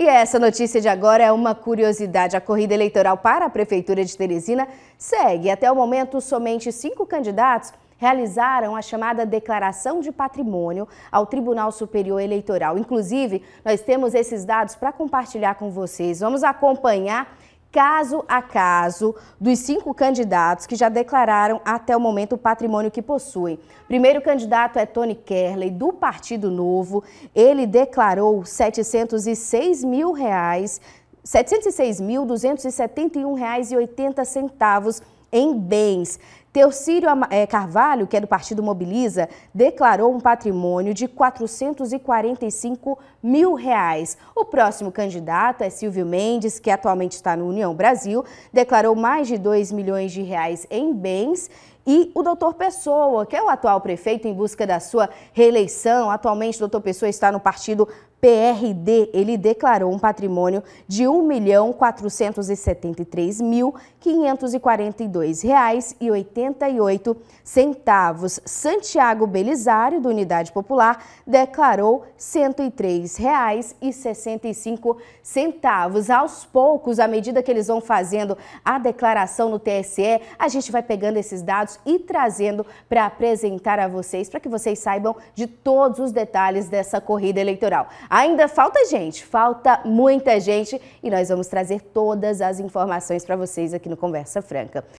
E essa notícia de agora é uma curiosidade. A corrida eleitoral para a Prefeitura de Teresina segue. Até o momento, somente cinco candidatos realizaram a chamada Declaração de Patrimônio ao Tribunal Superior Eleitoral. Inclusive, nós temos esses dados para compartilhar com vocês. Vamos acompanhar caso a caso dos cinco candidatos que já declararam até o momento o patrimônio que possuem. Primeiro candidato é Tony Kerley, do Partido Novo. Ele declarou 706 mil reais, R$ 706.271,80 em bens. Tercírio eh, Carvalho, que é do Partido Mobiliza, declarou um patrimônio de 445 mil reais. O próximo candidato é Silvio Mendes, que atualmente está no União Brasil, declarou mais de 2 milhões de reais em bens e o doutor Pessoa, que é o atual prefeito em busca da sua reeleição. Atualmente, o doutor Pessoa está no partido PRD. Ele declarou um patrimônio de R$ 1.473.542,80. 78 centavos. Santiago Belisário, do Unidade Popular, declarou R$ 103,65. Aos poucos, à medida que eles vão fazendo a declaração no TSE, a gente vai pegando esses dados e trazendo para apresentar a vocês, para que vocês saibam de todos os detalhes dessa corrida eleitoral. Ainda falta gente, falta muita gente e nós vamos trazer todas as informações para vocês aqui no Conversa Franca.